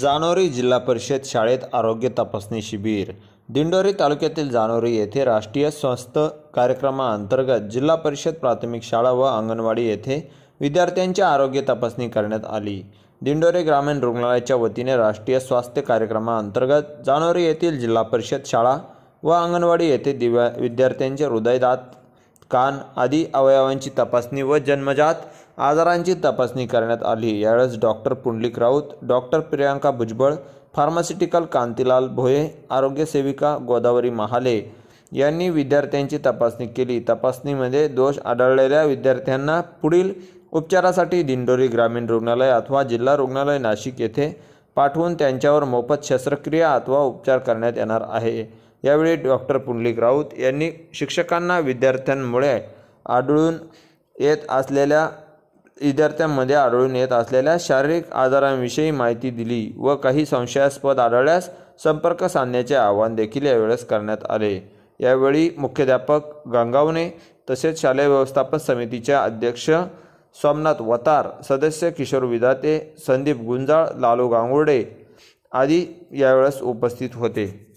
जानोरी जिल्हा परिषद शाळेत आरोग्य तपासणी शिबिर दिंडोरी तालुक्यातील जानोरी येथे राष्ट्रीय स्वस्थ कार्यक्रमाअंतर्गत जिल्हा परिषद प्राथमिक शाळा व अंगणवाडी येथे विद्यार्थ्यांची आरोग्य तपासणी करण्यात आली दिंडोरी ग्रामीण रुग्णालयाच्या वतीने राष्ट्रीय स्वास्थ्य कार्यक्रमाअंतर्गत जानोरी येथील जिल्हा परिषद शाळा व अंगणवाडी येथे दिव्या विद्यार्थ्यांचे हृदयदात कान आदी अवयवांची तपासणी व जन्मजात आजारांची तपासणी करण्यात आली यावेळेस doctor Pundlik Raut doctor Priyanka Bhujbal pharmaceutical Kantilal Bhoye आरोग्य सेविका गोदावरी महाले यांनी विद्यार्थ्यांची तपासणी केली तपासणीमध्ये दोष आढळलेल्या विद्यार्थ्यांना पुढील उपचारासाठी दिंडोरी ग्रामीण रुग्णालय अथवा जिल्हा रुग्णालय नाशिक येथे पाठवून त्यांच्यावर मोफत शस्त्रक्रिया अथवा उपचार करण्यात येणार आहे यावेळी डॉक्टर पुंडलिक राऊत यांनी शिक्षकांना विद्यार्थ्यांमुळे आढळून येत असलेल्या विद्यार्थ्यांमध्ये आढळून येत असलेल्या शारीरिक आजारांविषयी माहिती दिली व काही संशयास्पद आढळल्यास संपर्क साधण्याचे आवाहन देखील यावेळेस करण्यात आले यावेळी मुख्याध्यापक गंगावणे तसेच शालेय व्यवस्थापन समितीचे अध्यक्ष सोमनाथ वतार सदस्य किशोर विधाते संदीप गुंजाळ लालू गांगुर्डे आदी यावेळेस उपस्थित होते